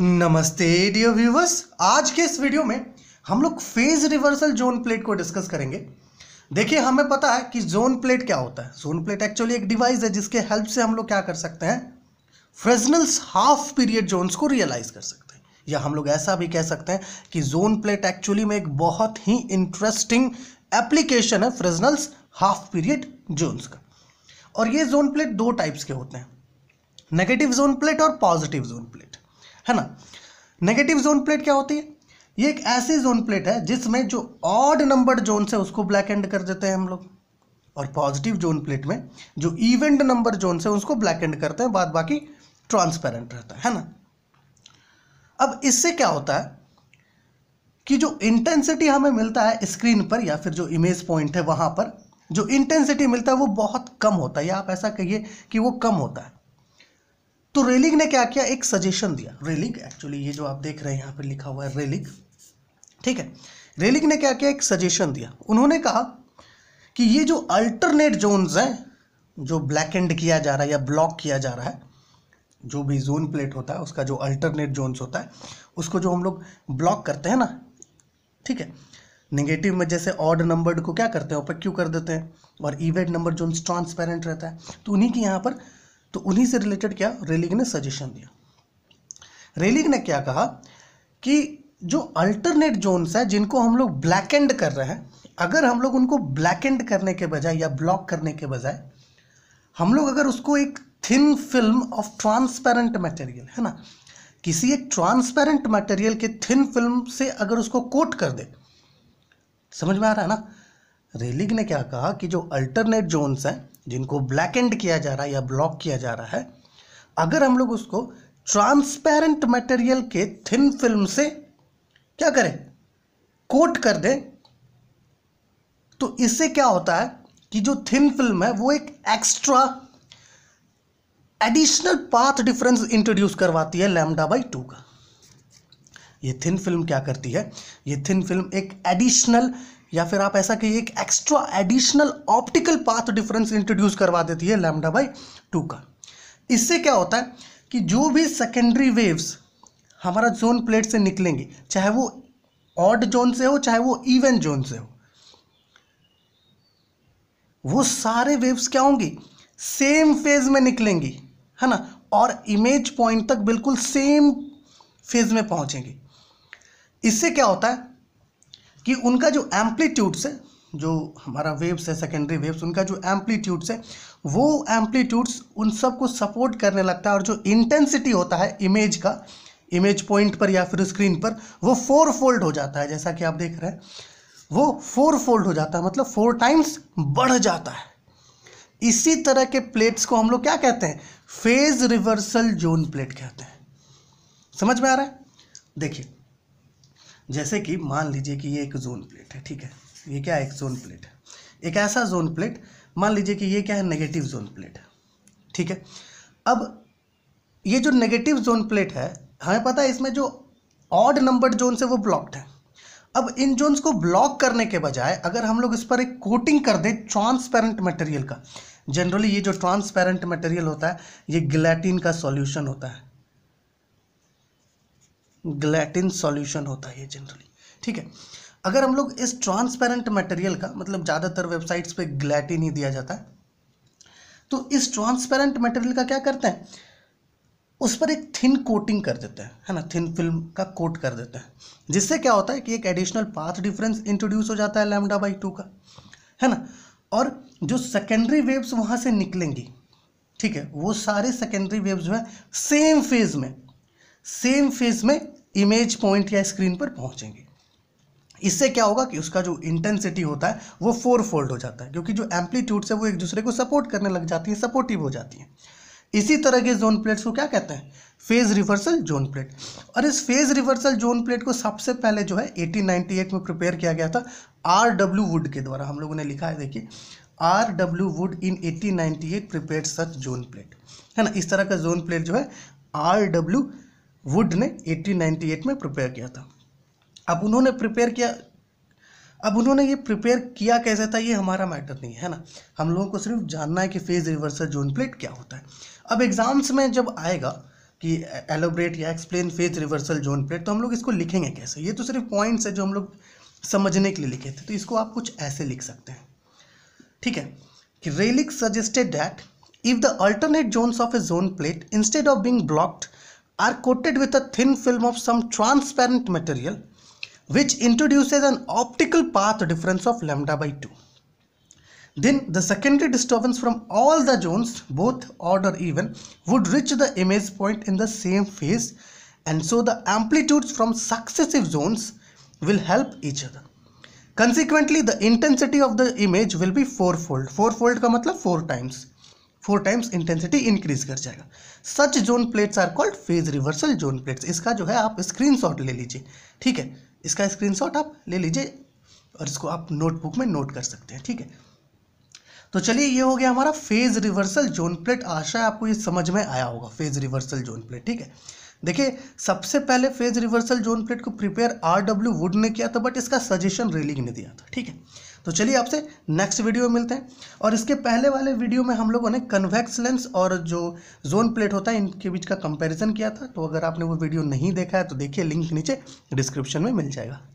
नमस्ते dear viewers आज के इस वीडियो में हम लोग फेज रिवर्सल जोन प्लेट को डिस्कस करेंगे देखिए हमें पता है कि जोन प्लेट क्या होता है जोन प्लेट एक्चुअली एक डिवाइस है जिसके हेल्प से हम लोग क्या कर सकते हैं फ्रेजनल्स हाफ पीरियड जोन्स को रियलाइज कर सकते हैं या हम लोग ऐसा भी कह सकते हैं कि जोन प्लेट एक्चुअली में एक बहुत ही इंटरेस्टिंग एप्लीकेशन है फ्रेजनल्स हाफ पीरियड जोन्स का और ये जोन प्लेट दो टाइप्स के होते हैं नेगेटिव जोन प्लेट और पॉजिटिव जोन प्लेट है ना नेगेटिव जोन प्लेट क्या होती है ये एक ऐसी जोन प्लेट है जिसमें जो ऑड नंबर जोन से उसको ब्लैक एंड कर देते हैं हम लोग और पॉजिटिव जोन प्लेट में जो इवेंट नंबर जोन से उसको ब्लैक एंड करते हैं बाद बाकी ट्रांसपेरेंट रहता है, है ना अब इससे क्या होता है कि जो इंटेंसिटी हमें मिलता है स्क्रीन पर या फिर जो इमेज पॉइंट है वहां पर जो इंटेंसिटी मिलता है वो बहुत कम होता है या आप ऐसा कहिए कि वो कम होता है तो रेलिंग ने क्या किया एक सजेशन दिया रेलिंग एक्चुअली ये जो आप देख रहे हैं यहाँ पर लिखा हुआ है रेलिंग ठीक है रेलिंग ने क्या किया एक सजेशन दिया उन्होंने कहा कि ये जो अल्टरनेट जोन्स हैं जो ब्लैक एंड किया जा रहा है या ब्लॉक किया जा रहा है जो भी जोन प्लेट होता है उसका जो अल्टरनेट जोन्स होता है उसको जो हम लोग ब्लॉक करते हैं ना ठीक है नेगेटिव में जैसे ऑड नंबर्ड को क्या करते हैं ऊपर क्यों कर देते हैं और इवेंट नंबर जोन्स ट्रांसपेरेंट रहता है तो उन्हीं की यहाँ पर तो उन्हीं से रिलेटेड क्या रेलिंग ने सजेशन दिया रेलिंग ने क्या कहा कि जो अल्टरनेट जोन्स है जिनको हम लोग ब्लैक एंड कर रहे हैं अगर हम लोग उनको ब्लैक एंड करने के बजाय या ब्लॉक करने के बजाय हम लोग अगर उसको एक thin film of transparent material है ना किसी एक ट्रांसपेरेंट मटेरियल के थिन फिल्म से अगर उसको कोट कर दे समझ में आ रहा है ना रेलिग ने क्या कहा कि जो अल्टरनेट जोन्स हैं जिनको ब्लैक एंड किया जा रहा है या ब्लॉक किया जा रहा है अगर हम लोग उसको ट्रांसपेरेंट मटेरियल के थिन फिल्म से क्या करें कोट कर दें तो इससे क्या होता है कि जो थिन फिल्म है वो एक extra additional path difference introduce करवाती है लैमडा बाई टू का ये थिन फिल्म क्या करती है ये थिन फिल्म एक एडिशनल या फिर आप ऐसा कहिए एक extra additional optical path difference introduce करवा देती है लैमडा बाई टू का इससे क्या होता है कि जो भी सेकेंडरी वेव्स हमारा जोन प्लेट से निकलेंगे चाहे वो ऑड जोन से हो चाहे वो इवन जोन से हो वो सारे वेव्स क्या होंगी सेम फेज में निकलेंगी है ना और इमेज पॉइंट तक बिल्कुल सेम फेज में पहुंचेंगी इससे क्या होता है कि उनका जो एम्पलीट्यूड्स है जो हमारा वेव्स है सेकेंडरी वेव्स उनका जो एम्पलीट्यूड्स है वो एम्पलीट्यूड्स उन सबको सपोर्ट करने लगता है और जो इंटेंसिटी होता है इमेज का इमेज पॉइंट पर या फिर स्क्रीन पर वो फोर फोल्ड हो जाता है जैसा कि आप देख रहे हैं वो फोर फोल्ड हो जाता है मतलब फोर टाइम्स बढ़ जाता है इसी तरह के प्लेट्स को हम लोग क्या कहते हैं फेज रिवर्सल जोन प्लेट कहते हैं समझ में आ रहा है देखिए जैसे कि मान लीजिए कि ये एक जोन प्लेट है ठीक है ये क्या है एक जोन प्लेट है एक ऐसा जोन प्लेट मान लीजिए कि ये क्या है नेगेटिव जोन प्लेट है ठीक है अब ये जो नेगेटिव जोन प्लेट है हमें पता है इसमें जो ऑड नंबर जोन है वो ब्लॉक्ड है अब इन जोन्स को ब्लॉक करने के बजाय अगर हम लोग इस पर एक कोटिंग कर दें ट्रांसपेरेंट मटेरियल का जनरली ये जो ट्रांसपेरेंट मटेरियल होता है ये ग्लैटिन का सॉल्यूशन होता है ग्लैटिन सॉल्यूशन होता है जनरली ठीक है अगर हम लोग इस ट्रांसपेरेंट मटेरियल का मतलब ज़्यादातर वेबसाइट्स पे ग्लैटिन ही दिया जाता है तो इस ट्रांसपेरेंट मटेरियल का क्या करते हैं उस पर एक थिन कोटिंग कर देते हैं है ना थिन फिल्म का कोट कर देते हैं जिससे क्या होता है कि एक एडिशनल पाथ डिफरेंस इंट्रोड्यूस हो जाता है लैमडा बाई टू का है ना और जो सेकेंडरी वेव्स वहाँ से निकलेंगी ठीक है वो सारे सेकेंडरी वेव्स जो है सेम फेज में सेम फेज में इमेज पॉइंट या स्क्रीन पर पहुंचेंगे इससे क्या होगा कि उसका जो इंटेंसिटी होता है वो फोर फोल्ड हो जाता है क्योंकि जो एम्पलीट्यूड है वो एक दूसरे को सपोर्ट करने लग जाती है सपोर्टिव हो जाती है इसी तरह के जोन प्लेट्स को क्या कहते हैं फेज रिवर्सल जोन प्लेट और इस फेज रिवर्सल जोन प्लेट को सबसे पहले जो है 1898 में प्रिपेयर किया गया था आर डब्ल्यू वुड के द्वारा हम लोगों ने लिखा है देखिए R W Wood in 1898 prepare such zone plate है ना इस तरह का जोन प्लेट जो है आर डब्ल्यू वुड ने 1898 में प्रिपेयर किया था अब उन्होंने प्रिपेयर किया अब उन्होंने ये प्रिपेयर किया कैसे था ये हमारा मैटर नहीं है ना हम लोगों को सिर्फ जानना है कि फेज रिवर्सल जोन प्लेट क्या होता है अब एग्जाम्स में जब आएगा कि एलोब्रेट या explain phase reversal zone plate तो हम लोग इसको लिखेंगे कैसे ये तो सिर्फ पॉइंट्स है जो हम लोग समझने के लिए लिखे थे तो इसको आप कुछ ऐसे लिख सकते हैं ठीक है कि Rayleigh suggested that if the alternate zones of a zone plate instead of being blocked are coated with a thin film of some transparent material which introduces an optical path difference of lambda by 2. Then the secondary disturbance from all the zones, both odd or even, would reach the image point in the same phase and so the amplitudes from successive zones will help each other. Consequently, the intensity of the image will be fourfold. Fourfold ka matlab four times. Four times intensity increase कर जाएगा such zone plates are called phase reversal zone plates इसका जो है आप screen ले लीजिए ठीक है इसका स्क्रीन आप ले लीजिए और इसको आप नोटबुक में नोट कर सकते हैं ठीक है तो चलिए ये हो गया हमारा फेज रिवर्सल जोन प्लेट आशा आपको ये समझ में आया होगा फेज रिवर्सल जोन प्लेट ठीक है देखिए सबसे पहले फेज रिवर्सल जोन प्लेट को प्रिपेयर आर डब्ल्यू वुड ने किया था बट इसका सजेशन रेलिंग ने दिया था ठीक है तो चलिए आपसे नेक्स्ट वीडियो मिलते हैं और इसके पहले वाले वीडियो में हम लोगों ने कन्वेक्स लेंस और जो जोन प्लेट होता है इनके बीच का कंपैरिजन किया था तो अगर आपने वो वीडियो नहीं देखा है तो देखिए लिंक नीचे डिस्क्रिप्शन में मिल जाएगा